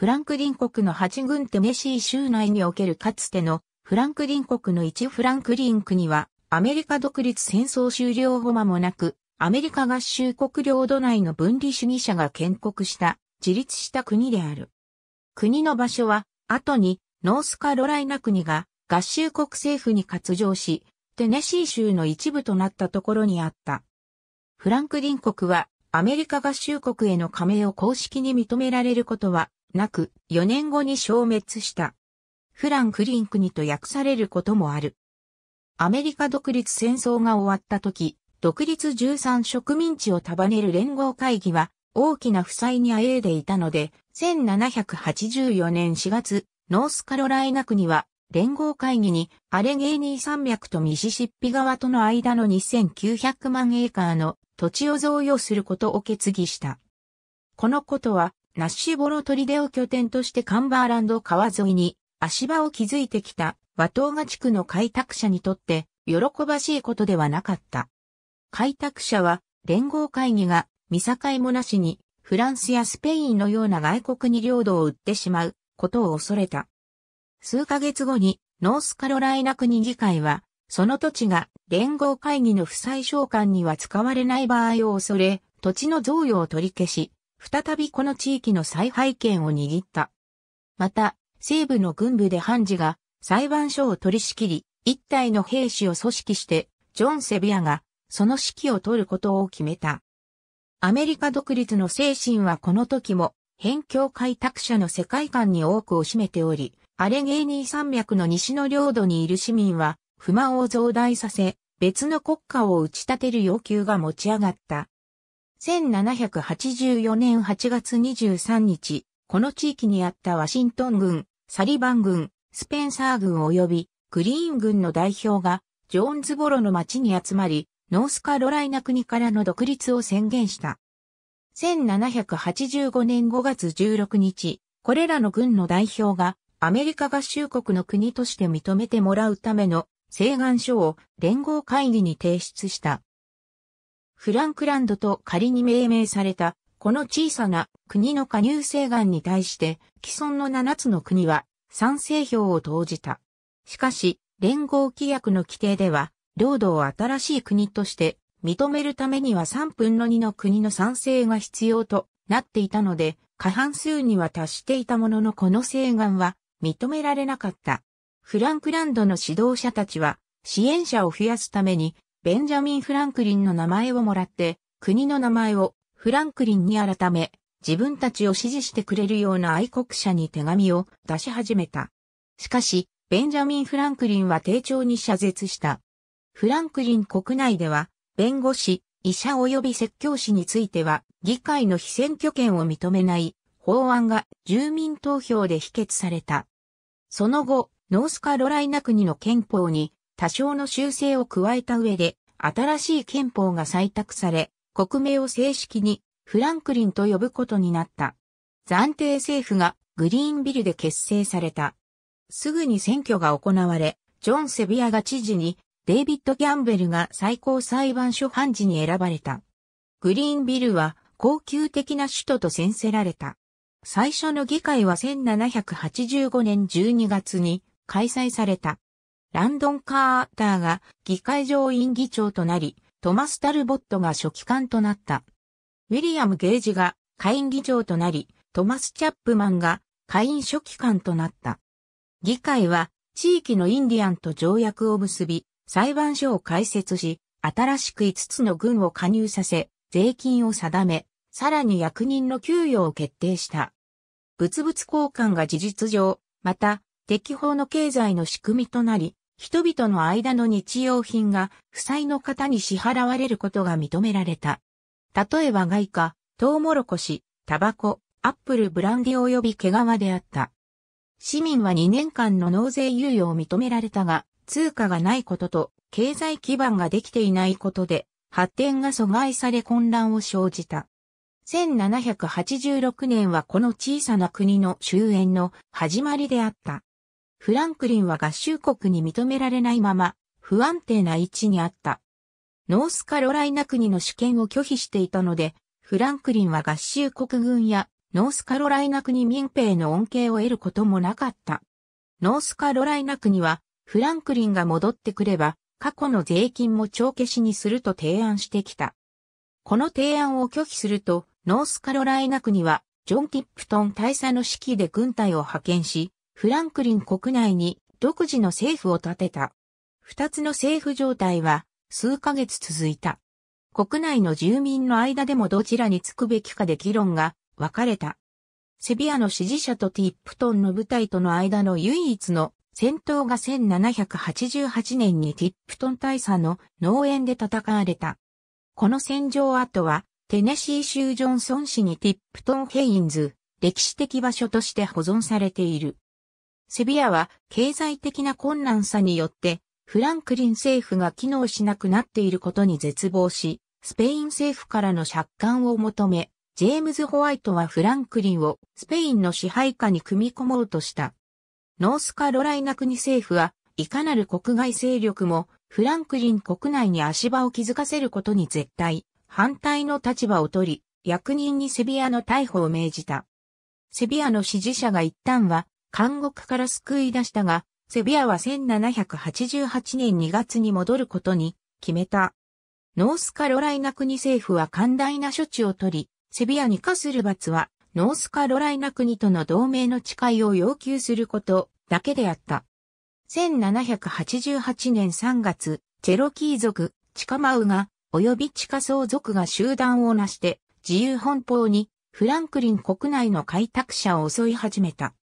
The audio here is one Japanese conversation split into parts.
フランクリン国の8軍テネシー州内におけるかつてのフランクリン国の1フランクリン国は、アメリカ独立戦争終了後間もなく、アメリカ合衆国領土内の分離主義者が建国した自立した国である。国の場所は、後にノースカロライナ国が合衆国政府に割譲し、テネシー州の一部となったところにあった。フランクリン国はアメリカ合衆国への加盟を公式に認められることはなく、4年後に消滅した。フランクリン国と訳されることもある。アメリカ独立戦争が終わった時、独立13植民地を束ねる連合会議は大きな負債にあえいでいたので、1784年4月、ノースカロライナ国は連合会議にアレゲーニー山脈とミシシッピ川との間の2900万エーカーの土地を贈与することを決議した。このことはナッシュボロ砦を拠点としてカンバーランド川沿いに足場を築いてきた和東賀地区の開拓者にとって喜ばしいことではなかった。開拓者は連合会議が見境もなしにフランスやスペインのような外国に領土を売ってしまうことを恐れた。数ヶ月後にノースカロライナ国議会はその土地が連合会議の不採償喚には使われない場合を恐れ土地の贈与を取り消し再びこの地域の再配権を握った。また、西部の軍部で判事が裁判所を取り仕切り、一体の兵士を組織して、ジョン・セビアがその指揮を取ることを決めた。アメリカ独立の精神はこの時も、辺境開拓者の世界観に多くを占めており、アレゲーニー山脈の西の領土にいる市民は、不満を増大させ、別の国家を打ち立てる要求が持ち上がった。1784年8月23日、この地域にあったワシントン軍、サリバン軍、スペンサー軍及びグリーン軍の代表がジョーンズボロの町に集まり、ノースカロライナ国からの独立を宣言した。1785年5月16日、これらの軍の代表がアメリカ合衆国の国として認めてもらうための請願書を連合会議に提出した。フランクランドと仮に命名された、この小さな国の加入請願に対して、既存の7つの国は賛成票を投じた。しかし、連合規約の規定では、領土を新しい国として認めるためには3分の2の国の賛成が必要となっていたので、過半数には達していたもののこの請願は認められなかった。フランクランドの指導者たちは支援者を増やすためにベンジャミン・フランクリンの名前をもらって、国の名前をフランクリンに改め、自分たちを支持してくれるような愛国者に手紙を出し始めた。しかし、ベンジャミン・フランクリンは丁重に謝絶した。フランクリン国内では、弁護士、医者及び説教師については、議会の非選挙権を認めない法案が住民投票で否決された。その後、ノースカロライナ国の憲法に多少の修正を加えた上で、新しい憲法が採択され、国名を正式にフランクリンと呼ぶことになった。暫定政府がグリーンビルで結成された。すぐに選挙が行われ、ジョン・セビアが知事に、デイビッド・ギャンベルが最高裁判所判事に選ばれた。グリーンビルは高級的な首都と宣せられた。最初の議会は1785年12月に開催された。ランドン・カーターが議会上院議長となり、トマス・タルボットが書記官となった。ウィリアム・ゲージが下院議長となり、トマス・チャップマンが下院書記官となった。議会は地域のインディアンと条約を結び、裁判所を開設し、新しく5つの軍を加入させ、税金を定め、さらに役人の給与を決定した。物々交換が事実上、また、適法の経済の仕組みとなり、人々の間の日用品が、負債の方に支払われることが認められた。例えば外貨、トウモロコシ、タバコ、アップルブランディ及び毛皮であった。市民は2年間の納税猶予を認められたが、通貨がないことと経済基盤ができていないことで、発展が阻害され混乱を生じた。1786年はこの小さな国の終焉の始まりであった。フランクリンは合衆国に認められないまま、不安定な位置にあった。ノースカロライナ国の主権を拒否していたので、フランクリンは合衆国軍やノースカロライナ国民兵の恩恵を得ることもなかった。ノースカロライナ国は、フランクリンが戻ってくれば、過去の税金も帳消しにすると提案してきた。この提案を拒否すると、ノースカロライナ国は、ジョン・ティップトン大佐の指揮で軍隊を派遣し、フランクリン国内に独自の政府を建てた。二つの政府状態は数ヶ月続いた。国内の住民の間でもどちらにつくべきかで議論が分かれた。セビアの支持者とティップトンの部隊との間の唯一の戦闘が1788年にティップトン大佐の農園で戦われた。この戦場跡はテネシー州ジョンソン市にティップトンヘインズ歴史的場所として保存されている。セビアは経済的な困難さによって、フランクリン政府が機能しなくなっていることに絶望し、スペイン政府からの借款を求め、ジェームズ・ホワイトはフランクリンをスペインの支配下に組み込もうとした。ノースカロライナ国政府はいかなる国外勢力もフランクリン国内に足場を築かせることに絶対反対の立場を取り、役人にセビアの逮捕を命じた。セビアの支持者が一旦は監獄から救い出したが、セビアは1788年2月に戻ることに決めた。ノースカロライナ国政府は寛大な処置をとり、セビアに課する罰は、ノースカロライナ国との同盟の誓いを要求することだけであった。1788年3月、チェロキー族、チカマウが、及び地下僧族が集団をなして、自由奔放に、フランクリン国内の開拓者を襲い始めた。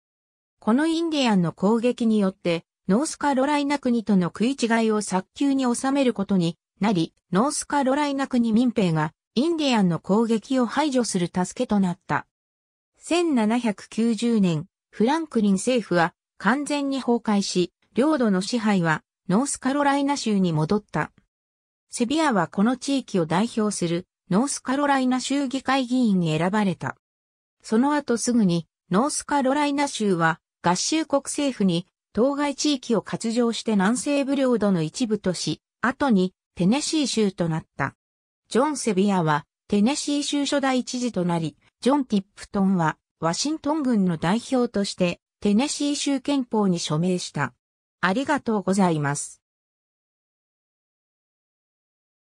このインディアンの攻撃によって、ノースカロライナ国との食い違いを早急に収めることになり、ノースカロライナ国民兵がインディアンの攻撃を排除する助けとなった。1790年、フランクリン政府は完全に崩壊し、領土の支配はノースカロライナ州に戻った。セビアはこの地域を代表するノースカロライナ州議会議員に選ばれた。その後すぐにノースカロライナ州は合衆国政府に当該地域を割譲して南西部領土の一部とし、後にテネシー州となった。ジョン・セビアはテネシー州初代知事となり、ジョン・ティップトンはワシントン軍の代表としてテネシー州憲法に署名した。ありがとうございます。